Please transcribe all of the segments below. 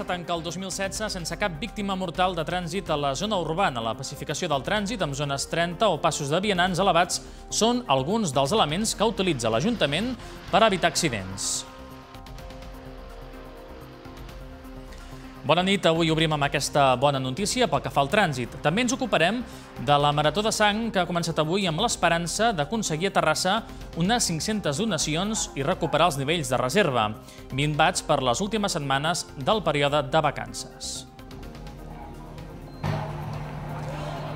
se tanca el 2016 sense cap víctima mortal de trànsit a la zona urbana. La pacificació del trànsit amb zones 30 o passos de vianants elevats són alguns dels elements que utilitza l'Ajuntament per evitar accidents. Bona nit, avui obrim amb aquesta bona notícia pel que fa al trànsit. També ens ocuparem de la Marató de Sang, que ha començat avui amb l'esperança d'aconseguir a Terrassa unes 500 donacions i recuperar els nivells de reserva, minvats per les últimes setmanes del període de vacances.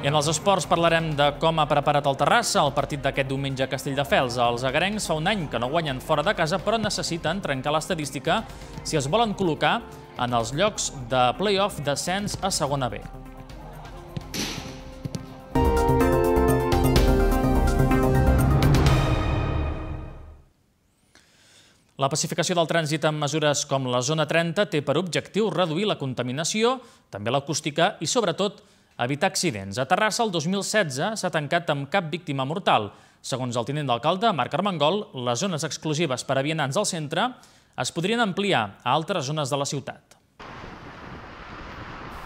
I en els esports parlarem de com ha preparat el Terrassa el partit d'aquest diumenge a Castelldefels. Els agarencs fa un any que no guanyen fora de casa, però necessiten trencar l'estadística si es volen col·locar en els llocs de play-off descens a segona B. La pacificació del trànsit amb mesures com la zona 30 té per objectiu reduir la contaminació, també l'acústica i, sobretot, evitar accidents. A Terrassa, el 2016 s'ha tancat amb cap víctima mortal. Segons el tinent d'alcalde, Marc Armengol, les zones exclusives per a vianants al centre es podrien ampliar a altres zones de la ciutat.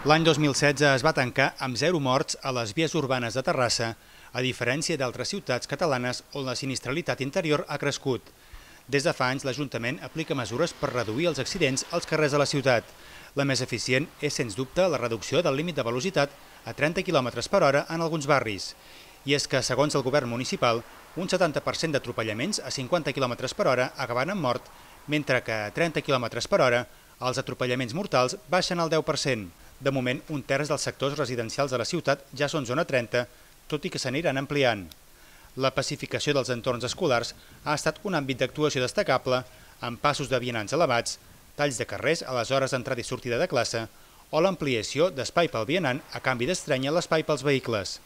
L'any 2016 es va tancar amb zero morts a les vies urbanes de Terrassa, a diferència d'altres ciutats catalanes on la sinistralitat interior ha crescut. Des de fa anys, l'Ajuntament aplica mesures per reduir els accidents als carrers de la ciutat. La més eficient és, sens dubte, la reducció del límit de velocitat a 30 km per hora en alguns barris. I és que, segons el govern municipal, un 70% d'atropellaments a 50 km per hora acaben amb mort mentre que a 30 km per hora els atropellaments mortals baixen al 10%. De moment, un terç dels sectors residencials de la ciutat ja són zona 30, tot i que s'aniran ampliant. La pacificació dels entorns escolars ha estat un àmbit d'actuació destacable, amb passos de vianants elevats, talls de carrers a les hores d'entrada i sortida de classe o l'ampliació d'espai pel vianant a canvi d'estrenya l'espai pels vehicles.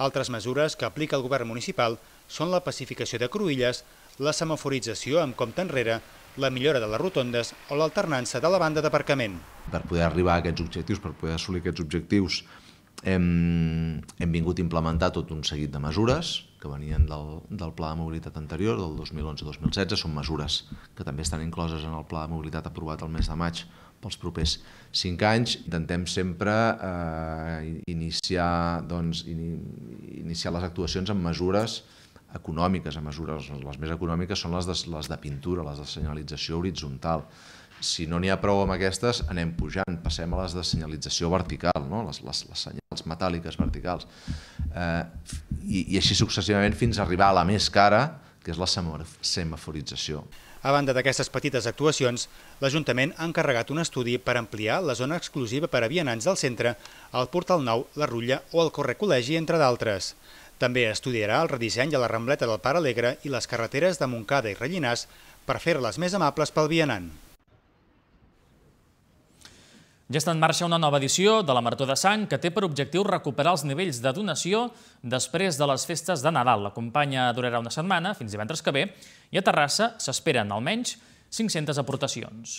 Altres mesures que aplica el govern municipal són la pacificació de cruïlles, la semaforització amb compte enrere la millora de les rotondes o l'alternança de la banda d'aparcament. Per poder arribar a aquests objectius, per poder assolir aquests objectius, hem, hem vingut a implementar tot un seguit de mesures que venien del, del Pla de Mobilitat anterior, del 2011-2016, són mesures que també estan incloses en el Pla de Mobilitat aprovat el mes de maig pels propers 5 anys. Intentem sempre eh, iniciar, doncs, in, iniciar les actuacions amb mesures econòmiques, a mesura, les més econòmiques són les de, les de pintura, les de senyalització horitzontal. Si no n'hi ha prou amb aquestes, anem pujant, passem a les de senyalització vertical, no? les, les, les senyals metàl·liques verticals. Eh, i, I així successivament fins a arribar a la més cara, que és la semaforització. A banda d'aquestes petites actuacions, l'Ajuntament ha encarregat un estudi per ampliar la zona exclusiva per a vianants del centre, al Portal Nou, la Rutlla o el Correcol·legi, Col·legi, entre d'altres. També estudiarà el redisseny de la Rambleta del Parc Alegre i les carreteres de Montcada i Rellinàs per fer-les més amables pel vianant. Ja està en marxa una nova edició de la Martó de Sang que té per objectiu recuperar els nivells de donació després de les festes de Nadal. La companya durarà una setmana, fins divendres que ve, i a Terrassa s'esperen almenys 500 aportacions.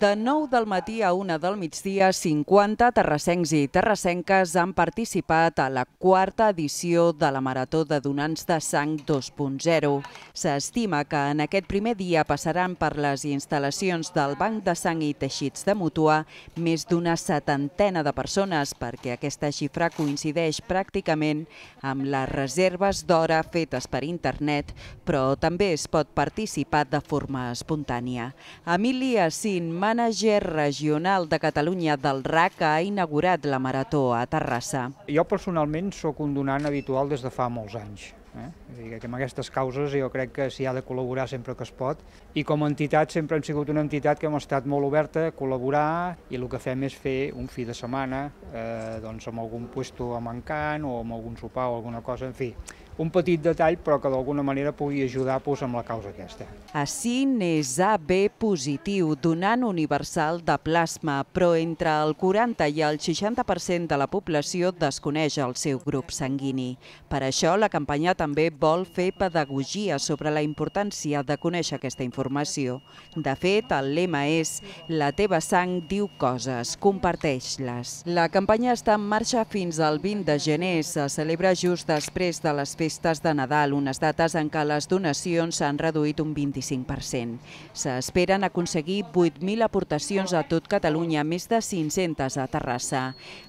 De 9 del matí a 1 del migdia, 50 terrassencs i terrassenques han participat a la quarta edició de la Marató de Donants de Sang 2.0. S'estima que en aquest primer dia passaran per les instal·lacions del Banc de Sang i Teixits de Mutua més d'una setantena de persones, perquè aquesta xifra coincideix pràcticament amb les reserves d'hora fetes per internet, però també es pot participar de forma espontània. Emili Assin, mànager regional de Catalunya del RAC ha inaugurat la Marató a Terrassa. Jo personalment sóc un donant habitual des de fa molts anys. Eh? Dir que amb aquestes causes jo crec que s'hi ha de col·laborar sempre que es pot i com a entitat sempre hem sigut una entitat que hem estat molt oberta a col·laborar i el que fem és fer un fi de setmana eh, doncs amb algun puesto a mancant o amb algun sopar o alguna cosa, en fi, un petit detall, però que d'alguna manera pugui ajudar pues, doncs, amb la causa aquesta. CIN és AB positiu, donant universal de plasma, però entre el 40 i el 60% de la població desconeix el seu grup sanguini. Per això, la campanya també vol fer pedagogia sobre la importància de conèixer aquesta informació. De fet, el lema és «La teva sang diu coses, comparteix-les». La campanya està en marxa fins al 20 de gener, se celebra just després de les festes festes de Nadal, unes dates en què les donacions s'han reduït un 25%. S'esperen aconseguir 8.000 aportacions a tot Catalunya, més de 500 a Terrassa.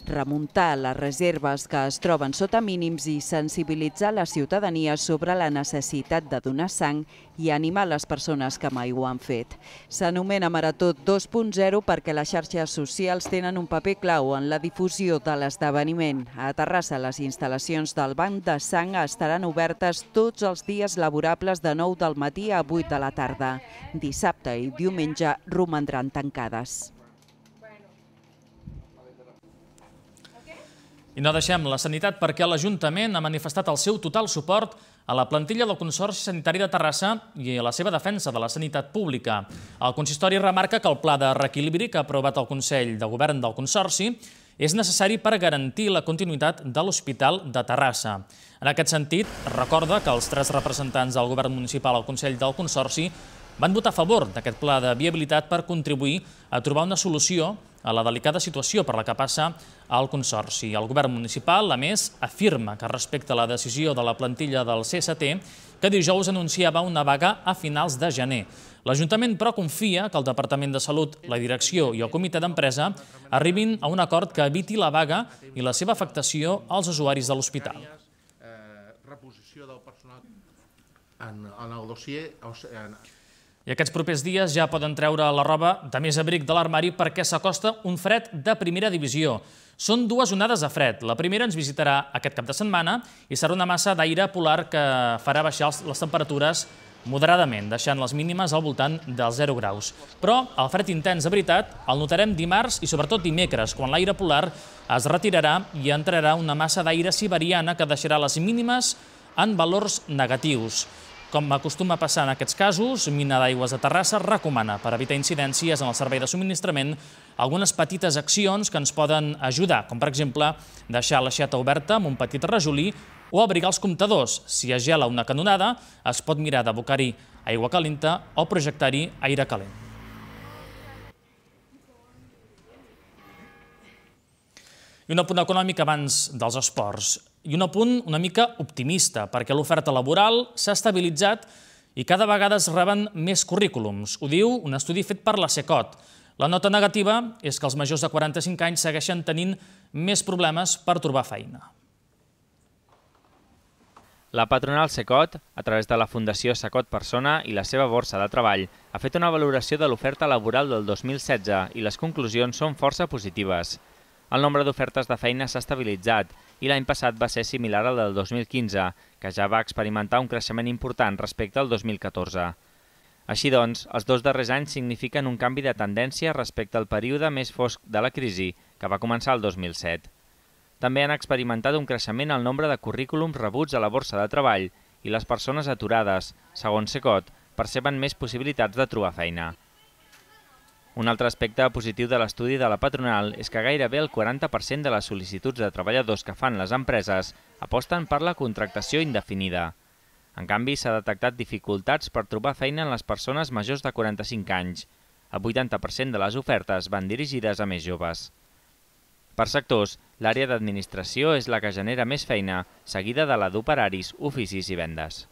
Remuntar les reserves que es troben sota mínims i sensibilitzar la ciutadania sobre la necessitat de donar sang i animar les persones que mai ho han fet. S'anomena Marató 2.0 perquè les xarxes socials tenen un paper clau en la difusió de l'esdeveniment. A Terrassa, les instal·lacions del Banc de Sang estan estaran obertes tots els dies laborables de 9 del matí a 8 de la tarda. Dissabte i diumenge romandran tancades. I no deixem la sanitat perquè l'Ajuntament ha manifestat el seu total suport a la plantilla del Consorci Sanitari de Terrassa i a la seva defensa de la sanitat pública. El consistori remarca que el pla de reequilibri que ha aprovat el Consell de Govern del Consorci és necessari per garantir la continuïtat de l'Hospital de Terrassa. En aquest sentit, recorda que els tres representants del govern municipal al Consell del Consorci van votar a favor d'aquest pla de viabilitat per contribuir a trobar una solució a la delicada situació per la que passa el Consorci. El govern municipal, a més, afirma que respecte a la decisió de la plantilla del CST, que dijous anunciava una vaga a finals de gener. L'Ajuntament, però, confia que el Departament de Salut, la direcció i el comitè d'empresa arribin a un acord que eviti la vaga i la seva afectació als usuaris de l'hospital. Eh, reposició del personal en, en el dossier... En... I aquests propers dies ja poden treure la roba de més abric de l'armari perquè s'acosta un fred de primera divisió. Són dues onades de fred. La primera ens visitarà aquest cap de setmana i serà una massa d'aire polar que farà baixar les temperatures moderadament, deixant les mínimes al voltant dels 0 graus. Però el fred intens de veritat el notarem dimarts i sobretot dimecres, quan l'aire polar es retirarà i entrarà una massa d'aire siberiana que deixarà les mínimes en valors negatius. Com acostuma a passar en aquests casos, Mina d'Aigües de Terrassa recomana, per evitar incidències en el servei de subministrament, algunes petites accions que ens poden ajudar, com per exemple deixar l'aixeta oberta amb un petit rajolí o abrigar els comptadors. Si es gela una canonada, es pot mirar d'abocar-hi aigua calenta o projectar-hi aire calent. I un punt econòmic abans dels esports i un apunt una mica optimista, perquè l'oferta laboral s'ha estabilitzat i cada vegada es reben més currículums. Ho diu un estudi fet per la SECOT. La nota negativa és que els majors de 45 anys segueixen tenint més problemes per trobar feina. La patronal SECOT, a través de la Fundació SECOT Persona i la seva borsa de treball, ha fet una valoració de l'oferta laboral del 2016 i les conclusions són força positives. El nombre d'ofertes de feina s'ha estabilitzat i l'any passat va ser similar al del 2015, que ja va experimentar un creixement important respecte al 2014. Així doncs, els dos darrers anys signifiquen un canvi de tendència respecte al període més fosc de la crisi, que va començar el 2007. També han experimentat un creixement al nombre de currículums rebuts a la borsa de treball i les persones aturades, segons Secot, perceben més possibilitats de trobar feina. Un altre aspecte positiu de l'estudi de la patronal és que gairebé el 40% de les sol·licituds de treballadors que fan les empreses aposten per la contractació indefinida. En canvi, s'ha detectat dificultats per trobar feina en les persones majors de 45 anys. El 80% de les ofertes van dirigides a més joves. Per sectors, l'àrea d'administració és la que genera més feina, seguida de la d'operaris, oficis i vendes.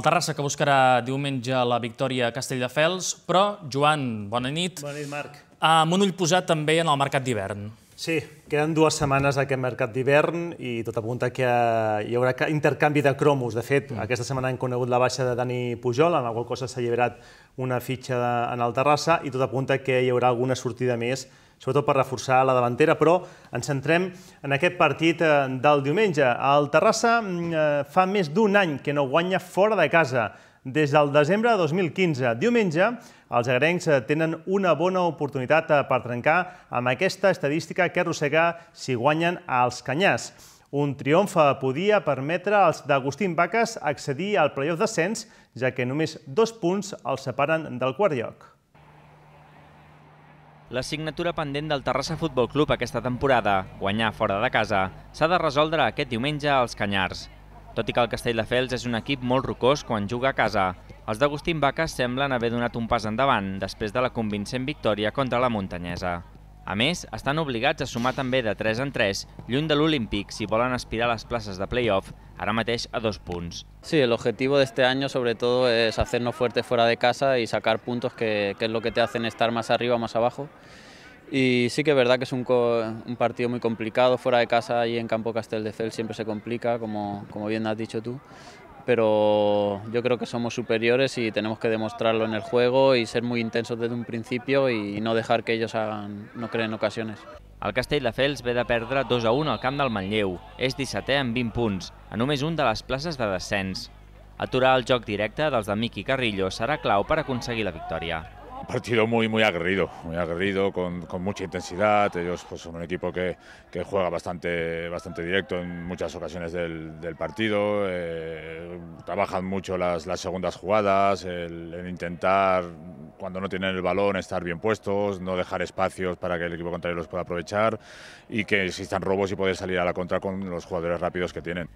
El Terrassa que buscarà diumenge la victòria a Castelldefels, però, Joan, bona nit. Bona nit, Marc. Amb un ull posat també en el mercat d'hivern. Sí, queden dues setmanes aquest mercat d'hivern i tot apunta que hi haurà intercanvi de cromos. De fet, mm. aquesta setmana hem conegut la baixa de Dani Pujol, en la qual cosa s'ha alliberat una fitxa en el Terrassa i tot apunta que hi haurà alguna sortida més sobretot per reforçar la davantera, però ens centrem en aquest partit eh, del diumenge. El Terrassa mm, eh, fa més d'un any que no guanya fora de casa, des del desembre de 2015. Diumenge, els agrencs eh, tenen una bona oportunitat per trencar amb aquesta estadística que arrossega si guanyen als canyars. Un triomf podia permetre als d'Agustín Baques accedir al playoff d'ascens, ja que només dos punts els separen del quart lloc. La signatura pendent del Terrassa Futbol Club aquesta temporada, guanyar fora de casa, s'ha de resoldre aquest diumenge als Canyars. Tot i que el Castelldefels és un equip molt rocós quan juga a casa, els d'Agustín Vaca semblen haver donat un pas endavant després de la convincent victòria contra la muntanyesa. A més, estan obligats a sumar també de 3 en 3, lluny de l'Olímpic si volen aspirar a les places de playoff, ara mateix a dos puntos. Sí, el objetivo de este año sobre todo es hacernos fuertes fuera de casa y sacar puntos que, que es lo que te hacen estar más arriba o más abajo. Y sí que es verdad que es un, un, partido muy complicado fuera de casa y en Campo Castel de Cel siempre se complica, como, como bien has dicho tú. pero yo creo que somos superiores y tenemos que demostrarlo en el juego y ser muy intensos desde un principio y no dejar que ellos hagan, no creen ocasiones. El Castelldefels ve de perdre 2 a 1 al camp del Manlleu. És 17è amb 20 punts, a només un de les places de descens. Aturar el joc directe dels de Miqui Carrillo serà clau per aconseguir la victòria. partido muy, muy aguerrido, muy aguerrido, con, mucha intensidad. Ellos pues, son un equipo que, juega bastante, bastante directo en muchas ocasiones del, partido. Eh, trabajan mucho las, segundas jugadas, el, intentar, cuando no tienen el balón, estar bien puestos, no dejar espacios para que el equipo contrario los pueda aprovechar y que existan robos y poder salir a la contra con los jugadores rápidos que tienen.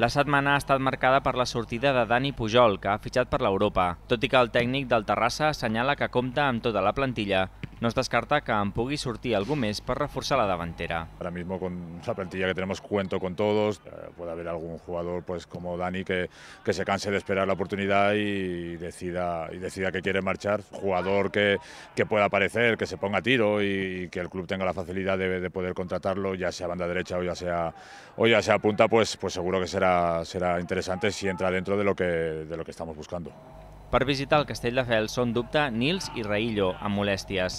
La setmana ha estat marcada per la sortida de Dani Pujol, que ha fitxat per l'Europa, tot i que el tècnic del Terrassa assenyala que compta amb tota la plantilla Nos es descarta que en pugui algún mes para reforzar la davantera. Ahora mismo con la plantilla que tenemos cuento con todos, eh, puede haber algún jugador pues como Dani que, que se canse de esperar la oportunidad y decida, y decida que quiere marchar, jugador que, pueda aparecer, que se ponga a tiro y, que el club tenga la facilidad de, poder contratarlo, ya sea banda derecha o ya sea, o ya sea punta, pues, pues seguro que será, será interesante si entra dentro de lo de lo que estamos buscando. per visitar el castell de Fels són dubte Nils i Raillo, amb molèsties.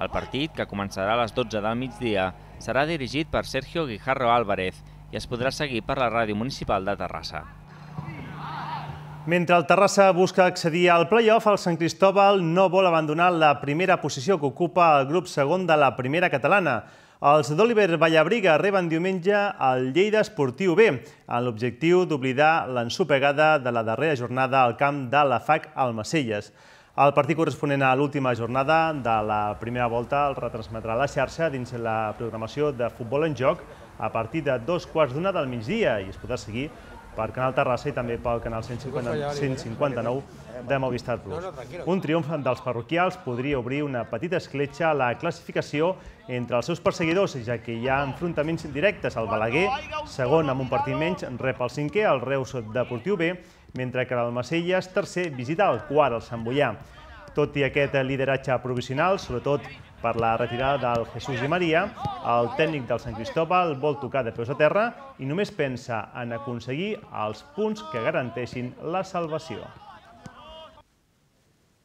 El partit, que començarà a les 12 del migdia, serà dirigit per Sergio Guijarro Álvarez i es podrà seguir per la ràdio municipal de Terrassa. Mentre el Terrassa busca accedir al play-off, el Sant Cristóbal no vol abandonar la primera posició que ocupa el grup segon de la primera catalana. Els d'Oliver Vallabriga reben diumenge el Lleida Esportiu B, amb l'objectiu d'oblidar l'ensopegada de la darrera jornada al camp de la FAC Almacelles. El partit corresponent a l'última jornada de la primera volta el retransmetrà la xarxa dins la programació de Futbol en Joc a partir de dos quarts d'una del migdia i es podrà seguir per Canal Terrassa i també pel Canal 150, 159 eh? de Movistar Plus. Un triomf dels parroquials podria obrir una petita escletxa a la classificació entre els seus perseguidors, ja que hi ha enfrontaments directes al Balaguer, segon amb un partit menys, rep el cinquè, el Reus Deportiu B, mentre que el Macelles, tercer, visita el quart, el Sant Boià. Tot i aquest lideratge provisional, sobretot per la retirada del Jesús i Maria, el tècnic del Sant Cristòbal vol tocar de peus a terra i només pensa en aconseguir els punts que garanteixin la salvació.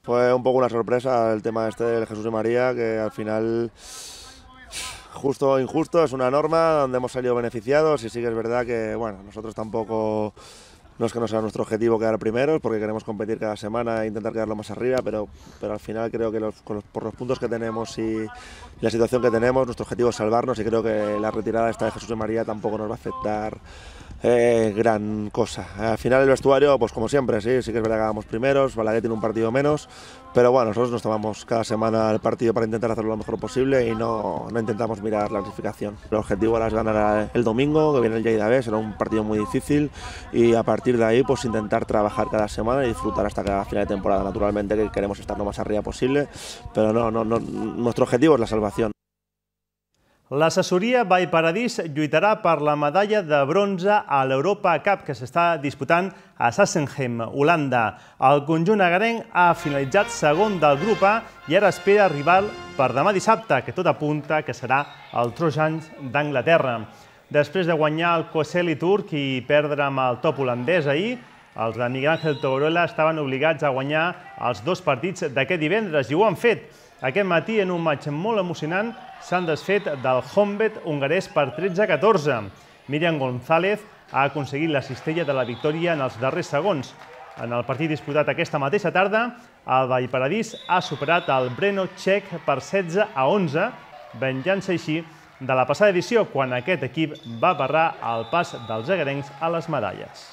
Fue un poco una sorpresa el tema este del Jesús y María, que al final, justo o injusto, es una norma donde hemos salido beneficiados y sí que es verdad que, bueno, nosotros tampoco No es que no sea nuestro objetivo quedar primero, porque queremos competir cada semana e intentar quedarlo más arriba, pero, pero al final creo que por los puntos que tenemos y la situación que tenemos, nuestro objetivo es salvarnos y creo que la retirada esta de Jesús de María tampoco nos va a afectar eh, gran cosa. Al final el vestuario, pues como siempre, sí, sí que es verdad que vamos primeros, Balaguer tiene un partido menos, pero bueno, nosotros nos tomamos cada semana el partido para intentar hacerlo lo mejor posible y no, no intentamos mirar la clasificación. El objetivo ahora es ganar el domingo, que viene el Lleida B, será un partido muy difícil y a partir de ahí pues intentar trabajar cada semana y disfrutar hasta cada final de temporada. Naturalmente que queremos estar lo más arriba posible, pero no, no nuestro objetivo es la salvación. L'assessoria Paradís lluitarà per la medalla de bronze a l'Europa Cup que s'està disputant a Sassenheim, Holanda. El conjunt agarenc ha finalitzat segon del grup A i ara espera rival per demà dissabte, que tot apunta que serà el Trojans d'Anglaterra. Després de guanyar el Coseli turc i perdre amb el top holandès ahir, els de Miguel Ángel Togorola estaven obligats a guanyar els dos partits d'aquest divendres i ho han fet. Aquest matí, en un matx molt emocionant, s'han desfet del Hombet hongarès per 13-14. Miriam González ha aconseguit la cistella de la victòria en els darrers segons. En el partit disputat aquesta mateixa tarda, el Vallparadís ha superat el Breno Txec per 16 a 11, venjant-se així de la passada edició, quan aquest equip va barrar el pas dels agarencs a les medalles.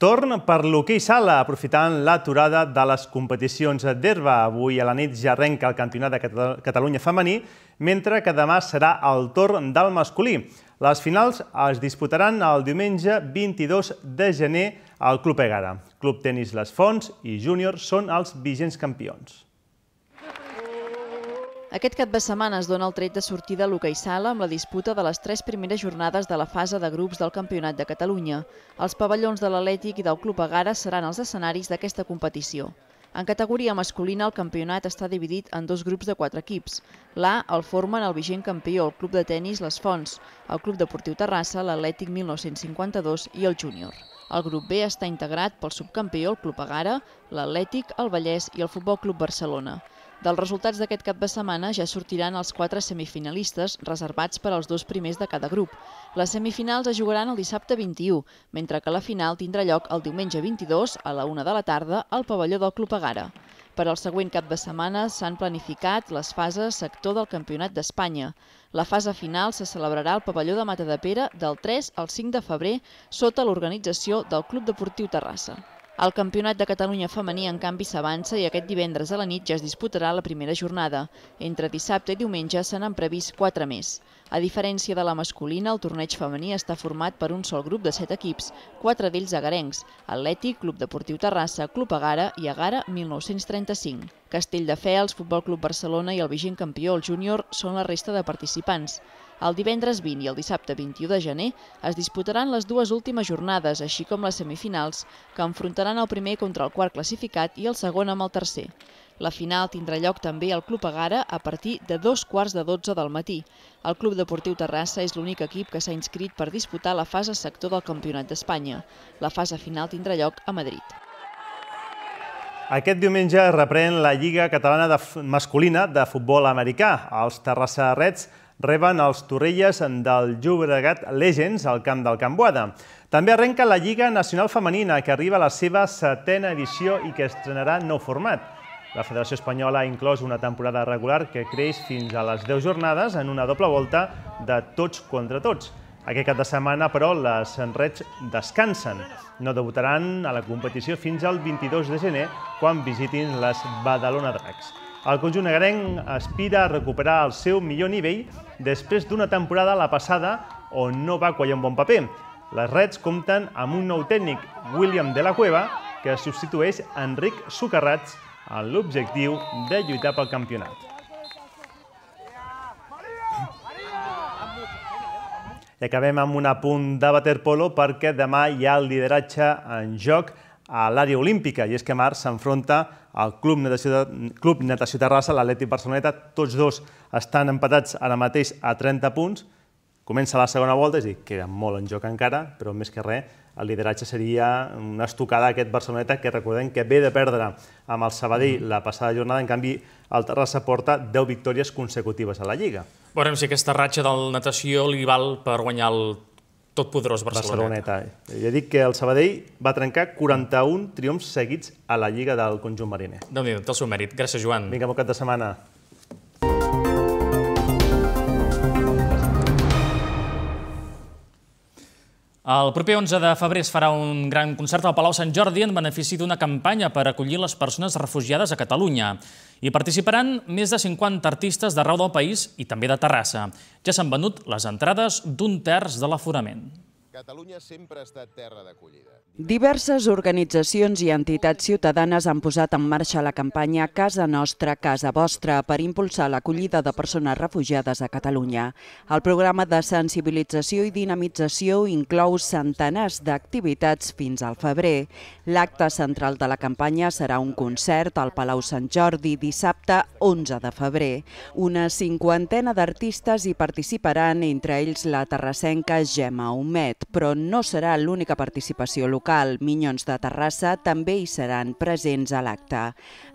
Torn per l'hoquei sala, aprofitant l'aturada de les competicions d'herba. Avui a la nit ja arrenca el campionat de Catalunya femení, mentre que demà serà el torn del masculí. Les finals es disputaran el diumenge 22 de gener al Club Egara. Club Tenis Les Fonts i Júnior són els vigents campions. Aquest cap de setmana es dona el tret de sortida a l'hoquei sala amb la disputa de les tres primeres jornades de la fase de grups del Campionat de Catalunya. Els pavellons de l'Atlètic i del Club Agara seran els escenaris d'aquesta competició. En categoria masculina, el campionat està dividit en dos grups de quatre equips. L'A el formen el vigent campió, el club de tennis Les Fonts, el club deportiu Terrassa, l'Atlètic 1952 i el júnior. El grup B està integrat pel subcampió, el Club Agara, l'Atlètic, el Vallès i el Futbol Club Barcelona. Dels resultats d'aquest cap de setmana ja sortiran els quatre semifinalistes reservats per als dos primers de cada grup. Les semifinals es jugaran el dissabte 21, mentre que la final tindrà lloc el diumenge 22 a la 1 de la tarda al pavelló del Club Agara. Per al següent cap de setmana s'han planificat les fases sector del Campionat d'Espanya. La fase final se celebrarà al pavelló de Matadepera del 3 al 5 de febrer sota l'organització del Club Deportiu Terrassa. El Campionat de Catalunya femení, en canvi, s'avança i aquest divendres a la nit ja es disputarà la primera jornada. Entre dissabte i diumenge se n'han previst quatre més. A diferència de la masculina, el torneig femení està format per un sol grup de set equips, quatre d'ells agarencs, Atlètic, Club Deportiu Terrassa, Club Agara i Agara 1935. Castelldefels, Futbol Club Barcelona i el vigent campió, el júnior, són la resta de participants. El divendres 20 i el dissabte 21 de gener es disputaran les dues últimes jornades, així com les semifinals, que enfrontaran el primer contra el quart classificat i el segon amb el tercer. La final tindrà lloc també al Club Agara a partir de dos quarts de dotze del matí. El Club Deportiu Terrassa és l'únic equip que s'ha inscrit per disputar la fase sector del Campionat d'Espanya. La fase final tindrà lloc a Madrid. Aquest diumenge reprèn la Lliga Catalana de masculina de futbol americà. Els Terrassa Reds reben els Torrelles del Llobregat Legends al camp del Camp Boada. També arrenca la Lliga Nacional Femenina, que arriba a la seva setena edició i que estrenarà nou format. La Federació Espanyola ha inclòs una temporada regular que creix fins a les 10 jornades en una doble volta de tots contra tots. Aquest cap de setmana, però, les Reds descansen. No debutaran a la competició fins al 22 de gener, quan visitin les Badalona Dracs. El conjunt agrenc aspira a recuperar el seu millor nivell després d'una temporada la passada on no va quallar un bon paper. Les Reds compten amb un nou tècnic, William de la Cueva, que substitueix Enric Socarrats amb l'objectiu de lluitar pel campionat. I acabem amb un apunt de waterpolo perquè demà hi ha el lideratge en joc a l'àrea olímpica, i és que Mar s'enfronta al Club Natació, Club Natació Terrassa, l'Atlètic Barceloneta, tots dos estan empatats ara mateix a 30 punts, comença la segona volta, és a dir, queda molt en joc encara, però més que res, el lideratge seria una estocada a aquest Barceloneta, que recordem que ve de perdre amb el Sabadell mm-hmm. la passada jornada, en canvi el Terrassa porta 10 victòries consecutives a la Lliga. Veurem si aquesta ratxa del natació li val per guanyar el tot poderós Barceloneta. Barceloneta. Jo dic que el Sabadell va trencar 41 triomfs seguits a la Lliga del conjunt mariner. déu nhi el seu mèrit. Gràcies, Joan. Vinga, bon cap de setmana. El proper 11 de febrer es farà un gran concert al Palau Sant Jordi en benefici d'una campanya per acollir les persones refugiades a Catalunya. Hi participaran més de 50 artistes d'arreu del país i també de Terrassa. Ja s'han venut les entrades d'un terç de l'aforament. Catalunya sempre ha estat terra d'acollida. Diverses organitzacions i entitats ciutadanes han posat en marxa la campanya Casa Nostra, Casa Vostra per impulsar l'acollida de persones refugiades a Catalunya. El programa de sensibilització i dinamització inclou centenars d'activitats fins al febrer. L'acte central de la campanya serà un concert al Palau Sant Jordi dissabte 11 de febrer. Una cinquantena d'artistes hi participaran, entre ells la terrassenca Gemma Homet, però no serà l'única participació local local Minyons de Terrassa també hi seran presents a l'acte.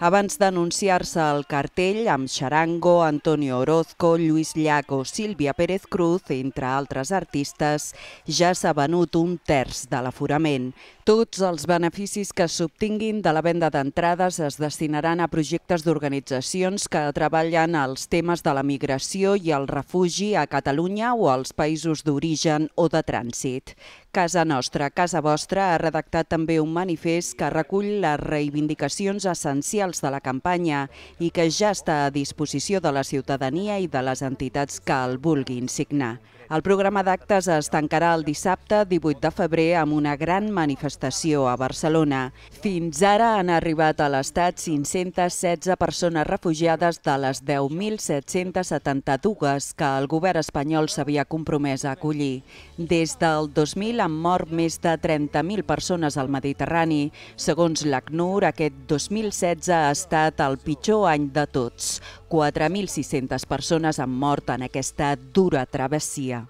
Abans d'anunciar-se el cartell amb Xarango, Antonio Orozco, Lluís Llach o Sílvia Pérez Cruz, entre altres artistes, ja s'ha venut un terç de l'aforament. Tots els beneficis que s'obtinguin de la venda d'entrades es destinaran a projectes d'organitzacions que treballen els temes de la migració i el refugi a Catalunya o als països d'origen o de trànsit. Casa Nostra, Casa Vostra ha redactat també un manifest que recull les reivindicacions essencials de la campanya i que ja està a disposició de la ciutadania i de les entitats que el vulguin signar. El programa d'actes es tancarà el dissabte 18 de febrer amb una gran manifestació a Barcelona. Fins ara han arribat a l'Estat 516 persones refugiades de les 10.772 que el govern espanyol s'havia compromès a acollir. Des del 2000 han mort més de 30.000 persones al Mediterrani. Segons l'ACNUR, aquest 2016 ha estat el pitjor any de tots. 4.600 persones han mort en aquesta dura travessia.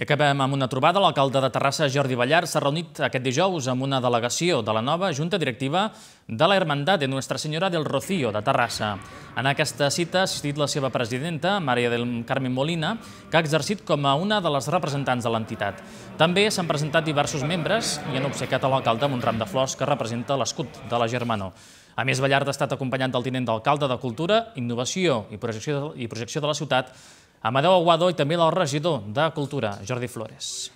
I acabem amb una trobada. L'alcalde de Terrassa, Jordi Ballar, s'ha reunit aquest dijous amb una delegació de la nova Junta Directiva de la Hermandat de Nuestra Senyora del Rocío, de Terrassa. En aquesta cita ha assistit la seva presidenta, Maria del Carmen Molina, que ha exercit com a una de les representants de l'entitat. També s'han presentat diversos membres i han obsequiat a l'alcalde amb un ram de flors que representa l'escut de la Germano. A més, Ballard ha estat acompanyat del tinent d'alcalde de Cultura, Innovació i Projecció de la Ciutat, Amadeu Aguado i també el regidor de Cultura, Jordi Flores.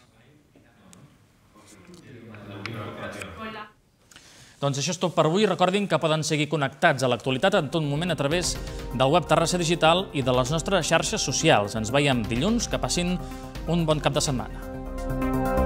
Doncs això és tot per avui. Recordin que poden seguir connectats a l'actualitat en tot moment a través del web Terrassa Digital i de les nostres xarxes socials. Ens veiem dilluns. Que passin un bon cap de setmana.